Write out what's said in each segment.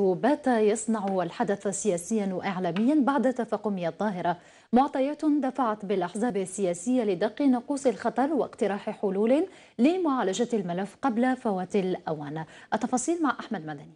بات يصنع الحدث سياسيا واعلاميا بعد تفاقمي الظاهره معطيات دفعت بالاحزاب السياسيه لدق نقوص الخطر واقتراح حلول لمعالجه الملف قبل فوات الاوان التفاصيل مع احمد مدني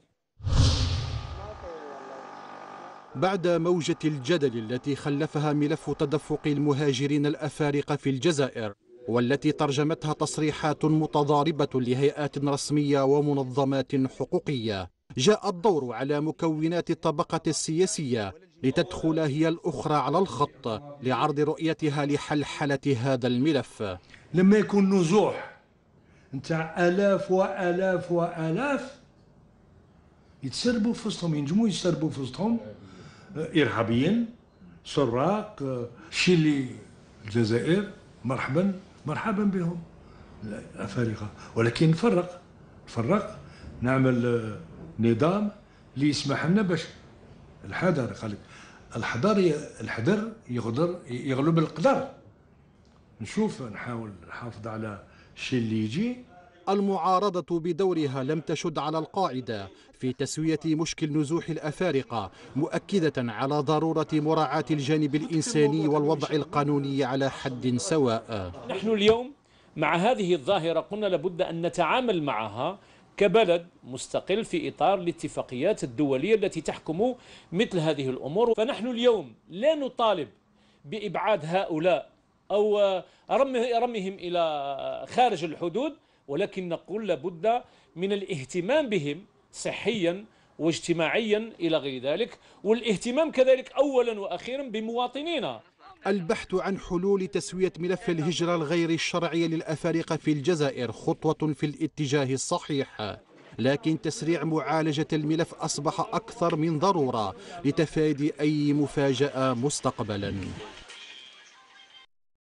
بعد موجه الجدل التي خلفها ملف تدفق المهاجرين الافارقه في الجزائر والتي ترجمتها تصريحات متضاربه لهيئات رسميه ومنظمات حقوقيه جاء الدور على مكونات الطبقة السياسية لتدخل هي الأخرى على الخط لعرض رؤيتها لحلحلة هذا الملف لما يكون نزوح نتاع آلاف وآلاف وآلاف يتسربوا في وسطهم ينجموا يتسربوا في وسطهم إرهابيين سراق شيلي الجزائر مرحبا مرحبا بهم الأفارقة ولكن نفرق نفرق نعمل نظام اللي يسمح لنا باش الحذر لك الحذر الحذر يغدر يغلب القدر نشوف نحاول نحافظ على الشيء اللي يجي المعارضة بدورها لم تشد على القاعدة في تسوية مشكل نزوح الأفارقة مؤكدة على ضرورة مراعاة الجانب الإنساني والوضع القانوني على حد سواء نحن اليوم مع هذه الظاهرة قلنا لابد أن نتعامل معها كبلد مستقل في إطار الاتفاقيات الدولية التي تحكم مثل هذه الأمور فنحن اليوم لا نطالب بإبعاد هؤلاء أو رمهم إلى خارج الحدود ولكن نقول لابد من الاهتمام بهم صحيا واجتماعيا إلى غير ذلك والاهتمام كذلك أولا وأخيرا بمواطنينا البحث عن حلول تسوية ملف الهجرة الغير الشرعية للأفارقة في الجزائر خطوة في الاتجاه الصحيح لكن تسريع معالجة الملف أصبح أكثر من ضرورة لتفادي أي مفاجأة مستقبلاً